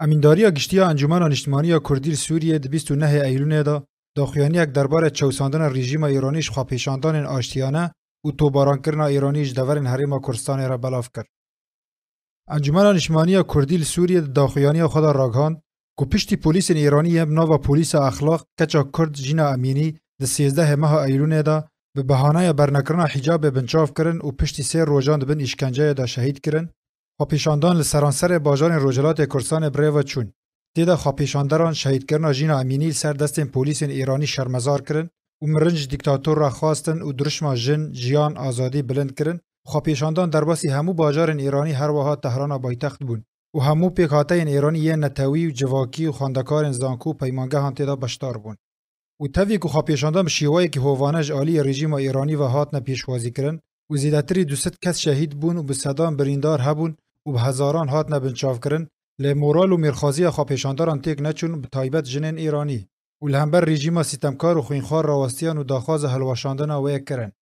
امینداری یا گشتی یا انجمن آنشتمانی یا کوردیل سوریه دو نه دا داخیانی یک دربار رژیم ایرانیش خوا پیشاندان آشتیانه او تو باران ایرانیش دور این حریم و را بلاف کرد انجمن آنشمانی یا سوریه سووری داخیانی خدا راگان کو پشتی پلیس ایرانی هم نو و پلیس اخلاق کچا کورد جینا امینی د سیزده ماه ایون دا به بهانه برنکرنا حجاب بنچاف کردن او سر روجان بن اشکنجه دا شهید کردن خاپیشاندان لسرانسر باجان روجلات کرسان و چون دیده خاپیشاندران شهید کرنا جینا امینی سر دست پلیس ایرانی شرمزار کرن و مرنج دیکتاتور را خواستن و درشما جن جیان آزادی بلند کرن خاپیشاندان درباسی همو باجارن ایرانی هر وها تهران بایتخت بون و همو پیکاته ایرانی یه نتوی و جواکی و خواندکارن زانکو هم تیدا بشتار بون و تاوی که خاپیشاندان شیوه که هوانج عالی رژیم ایرانی و هات نپیشوازی کرن و زیدتری دوست کس شهید بون و به صدام بریندار هبون و به هزاران هات نبنچاف کرن لی مورال و میرخوازی خوا پیشانداران تیک نچون به تایبت جنین ایرانی و لهمبر ریجیما ستمکار و خوینخوار راوستیان و داخواز هلواشاندن و کرن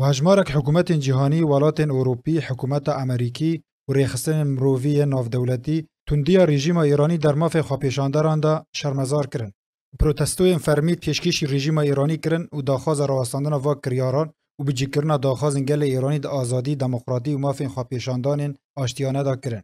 و هجمارک حکومت جهانی ولات اروپی حکومت امریکی و ریخستن مرووی ناف دولتی تندیا رژیم ایرانی در ماف خواپیشاندران دا شرمزار کرن. این فرمید پیشکش رژیم ایرانی کرن و داخواز راوستاندن واک کریاران و به جکرنا داخوازن گل ایرانی د آزادی دموکراتی و مافین خواپیشاندان آشتیانه دا کرن.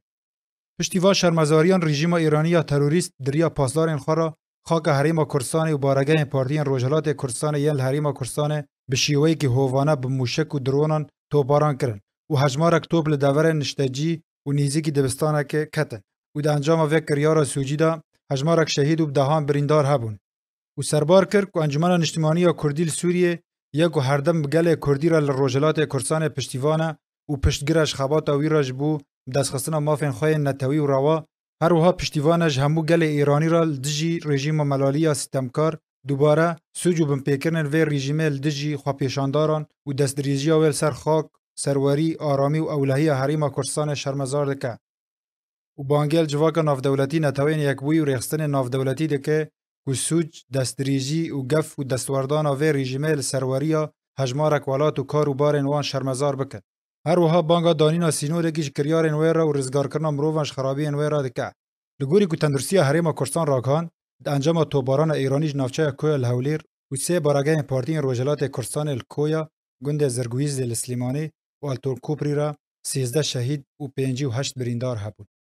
پشتیوا شرمزاریان رژیم ایرانی یا تروریست دریا پاسدارین خواه را خاک حریم کرسان و بارگه پارتین روجلات کرسان یل حریم کرسان به شیوهی که هوانه به موشک و درونان توباران کرن و حجم توب لدور نشتجی و نیزی که دبستانه که کتن و ده انجام و کریار سوجی دا شهید و دهان بریندار هبون و سربار کرد که انجمن نشتمانی کردیل سوریه یەک و هەردەم gelê Kurdî re li Rojhilatê Kursanê piştîvane û piştgira ji xebata wî re ji bû destxistina mafên xweyên netewî û rawa herwiha piştîvane ji hemû gelê Îranî ra li dijî rejîma melaliya sistemkar دووبارە سوج و binpêkirinin vê rejîmê li dijî xwepêşandaran û destdirêjiya wê ser xak serwerî aramî û ewlehiya herîma Kurdistanê şermezar dike. û bangel civaka navdewletî netewên yekbûyî û rêxistinê navdewletî dike کو سوج دستریجی و گف و دستوردان وی رژیمه لسروریا هجمارک ولات و کار و بار وان شرمزار بکن. هر وها بانگا دانینا سینورگیش کریار وی را و رزگارکرنا مرووانش خرابی وی را دکه. لگوری کو تندرسیا هرم کرستان راکان د انجام توباران ایرانیش نافچه کوی الهولیر و سه باراگه پارتین روجلات کرستان الکویا گند زرگویز لسلیمانی و التورکوپری را 13 شهید و 58 بریندار هبون.